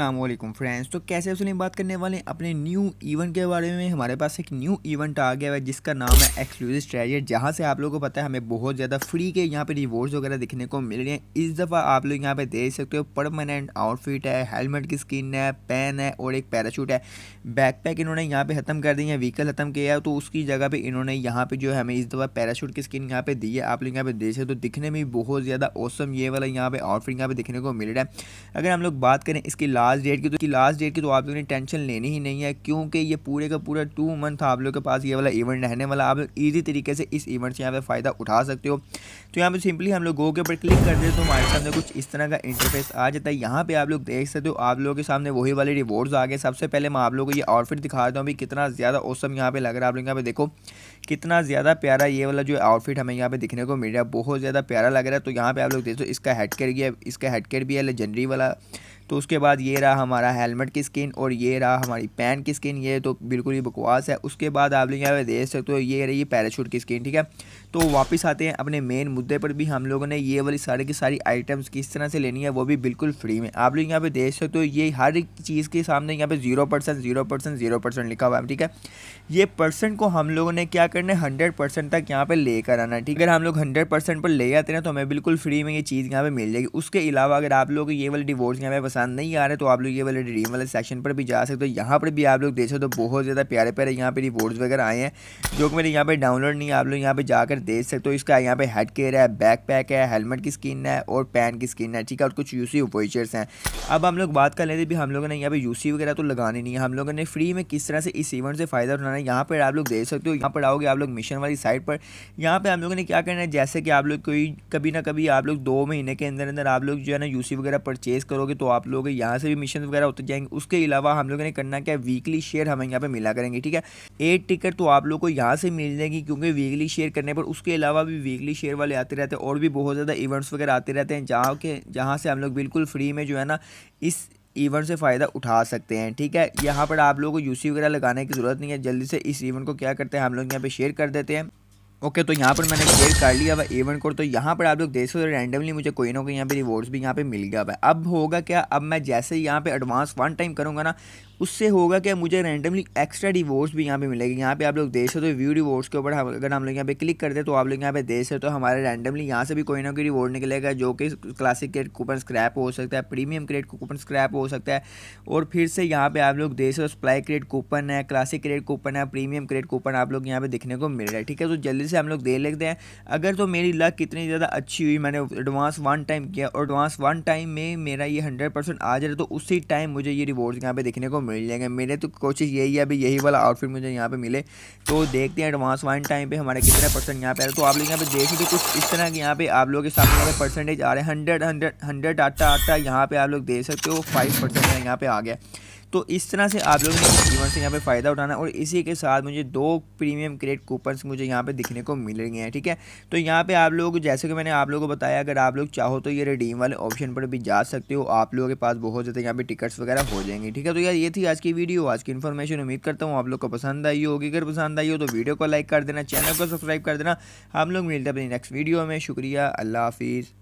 Aslam friends तो कैसे उसने बात करने वाले हैं अपने न्यू इवेंट के बारे में हमारे पास एक न्यू इवेंट आ गया है जिसका नाम है एक्सक्लूसिव ट्रेजर जहाँ से आप लोगों को पता है हमें बहुत ज़्यादा फ्री के यहाँ पे रिवॉर्ड्स वगैरह देखने को मिल रहे हैं इस दफ़ा आप लोग यहाँ पे देख सकते हो परमानेंट आउटफिट है हेलमेट की स्किन है पेन है और एक पैराशूट है पैक इन्होंने यहाँ पर ख़त्म कर दी है व्हीकल ख़त्म किया है तो उसकी जगह पर इन्होंने यहाँ पर जो है हमें इस दफ़ा पैराशूट की स्किन यहाँ पर दी है आप लोग यहाँ पर देख सकते हो तो दिखने में बहुत ज़्यादा औसम ये वाला यहाँ पर आउटफिट यहाँ पर देखने को मिल रहा है अगर हम लोग बात करें इसकी लास्ट डेट की तो लास्ट डेट की तो आप लोगों ने टेंशन लेनी ही नहीं है क्योंकि ये पूरे का पूरा टू मंथ आप लोग के पास ये वाला इवेंट रहने वाला आप लोग ईजी तरीके से इस इवेंट से यहाँ पर फ़ायदा उठा सकते हो तो यहाँ पर सिंपली हम लोग गो के ऊपर क्लिक कर देते तो हमारे सामने कुछ इस तरह का इंटरफेस आ जाता है यहाँ पर आप लोग देख सकते हो आप लोगों के सामने वही वाले रिवॉर्ड्स आ गए सबसे पहले मैं आप लोगों को ये आउटफिट दिखा देता हूँ भी कितना ज़्यादा औसम यहाँ पर लग रहा है आप लोग यहाँ पर देखो कितना ज़्यादा प्यारा ये वाला जो आउटफिट हमें यहाँ पे दिखने को मिल रहा है बहुत ज़्यादा प्यारा लग रहा है तो यहाँ पे आप लोग देख सो इसका हेड केयर भी है इसका हेड केयर भी है लेजेंडरी वाला तो उसके बाद ये रहा हमारा हेलमेट की स्किन और ये रहा हमारी पैन की स्किन ये तो बिल्कुल ही बकवास है उसके बाद आप लोग यहाँ पे देख सकते हो ये रही पैराशूट की स्किन ठीक है तो वापस आते हैं अपने मेन मुद्दे पर भी हम लोगों ने ये वाली सारी की सारी आइटम्स किस तरह से लेनी है वो भी बिल्कुल फ्री में आप लोग यहाँ पे देख सकते हो ये हर एक चीज़ के सामने यहाँ पे zero percent zero percent zero percent लिखा हुआ है ठीक है ये परसेंट को हम लोगों ने क्या करना है हंड्रेड परसेंट तक यहाँ पे लेकर आना है ठीक है अगर हम लोग हंड्रेड परसेंट पर ले जाते हैं तो हमें बिल्कुल फ्री में ये चीज़ यहाँ पर मिल जाएगी उसके अलावा अगर आप लोग ये वाली डिवोर्स यहाँ पे पसंद पसंद नहीं आ रहे तो आप लोग ये वाले ड्रीम वाले सेक्शन पर भी जा सकते हो यहाँ पर भी आप लोग देख सकते हो तो बहुत ज़्यादा प्यारे प्यारे यहाँ पे रिवॉर्ड्स वगैरह आए हैं जो कि मेरे यहाँ पे डाउनलोड नहीं आप लोग यहाँ पे जाकर देख सकते हो इसका यहाँ पे हेड केयर है बैक पैक है हेलमेट की स्किन है और पैन की स्किन है ठीक है और कुछ यूसी वोचर्स हैं अब हम लोग बात कर लेते भी हम लोगों ने यहाँ पे यूसी वगैरह तो लगाने नहीं है हम लोगों ने फ्री में किस तरह से इस इवेंट से फ़ायदा उठाना है यहाँ पर आप लोग देख सकते हो यहाँ पर आओगे आप लोग मिशन वाली साइड पर यहाँ पर हम लोगों ने क्या करना है जैसे कि आप लोग कोई कभी ना कभी आप लोग दो महीने के अंदर अंदर आप लोग जो है ना यूसी वगैरह परचेज़ करोगे तो आप लोग यहाँ से भी मिशन वगैरह उतर जाएंगे उसके अलावा हम लोगों ने करना क्या वीकली शेयर हमें यहाँ पर मिला करेंगे ठीक है एट टिकट तो आप लोग को यहाँ से मिल जाएगी क्योंकि वीकली शेयर करने पर उसके अलावा भी वीकली शेयर वाले आते रहते हैं और भी बहुत ज़्यादा इवेंट्स वगैरह आते रहते हैं जहाँ के जहाँ से हम लोग बिल्कुल फ्री में जो है ना इस इवेंट से फ़ायदा उठा सकते हैं ठीक है यहाँ पर आप लोगों को यूसी वगैरह लगाने की ज़रूरत नहीं है जल्दी से इस इवेंट को क्या करते हैं हम लोग यहाँ पे शेयर कर देते हैं ओके तो यहाँ पर मैंने क्लियर कर लिया हुआ एवन कोड तो यहाँ पर आप लोग देख सकते हो रैंडमली मुझे कोई ना कोई यहाँ पे रिवॉर्ड्स भी यहाँ पे मिल गया हुआ अब होगा क्या अब मैं जैसे ही यहाँ पे एडवांस वन टाइम करूँगा ना उससे होगा क्या मुझे रैंडमली एक्स्ट्रा रिवॉर्ड्स भी यहाँ पे मिलेगी यहाँ पे आप लोग देख सकते हो व्यू रिवॉर्ड्स के ऊपर अगर हम लोग यहाँ पे क्लिक करते तो आप लोग यहाँ पे देख सकते हो हमारे रैंडमली यहाँ से भी कोई ना कोई रिवॉर्ड निकलेगा जो कि क्लासिक क्रेड कूपन स्क्रैप हो सकता है प्रीमियम क्रेड कूपन स्क्रैप हो सकता है और फिर से यहाँ पर आप लोग देख सकते हो स्प्लाई क्रेड कूपन है क्लासिक क्रेड कूपन है प्रीमियम क्रेड कूपन आप लोग यहाँ पे देखने को मिल रहा है ठीक है तो जल्दी से हम लोग दे लेते हैं अगर तो मेरी लक कितनी ज़्यादा अच्छी हुई मैंने एडवांस वन टाइम किया और एडवांस वन टाइम में मेरा ये हंड्रेड परसेंट आ जाए तो उसी टाइम मुझे ये रिवॉर्ड्स यहाँ पे देखने को मिल जाएंगे मेरे तो कोशिश यही है अभी यही वाला आउटफिट मुझे यहाँ पर मिले तो देखते हैं एडवांस वन टाइम पर हमारे कितने परसेंट यहाँ पर आ तो आप लोग यहाँ पे लीजिए तो कुछ इस तरह के यहाँ पे आप लोगों के साथ यहाँ पे परसेंटेज आ रहे हैं हंड्रेड हंड्रेड हंड्रेड आटा आटा यहाँ पर आप लोग दे सकते हो फाइव परसेंट यहाँ पर आ गया तो इस तरह से आप लोगों ने इवन से यहाँ पे फ़ायदा उठाना और इसी के साथ मुझे दो प्रीमियम क्रेडिट कूपन मुझे यहाँ पे दिखने को मिल रही हैं ठीक है तो यहाँ पे आप लोग जैसे कि मैंने आप लोगों को बताया अगर आप लोग चाहो तो ये रिडीम वाले ऑप्शन पर भी जा सकते हो आप लोगों के पास बहुत ज़्यादा यहाँ पर टिकट्स वगैरह हो जाएंगे ठीक है तो यार ये थी आज की वीडियो आज की इन्फॉर्मेशन उम्मीद करता हूँ आप लोग को पसंद आई होगी अगर पसंद आई हो तो वीडियो को लाइक कर देना चैनल को सब्सक्राइब कर देना हम लोग मिलते हैं अपनी नेक्स्ट वीडियो में शुक्रिया अल्लाह हाफिज़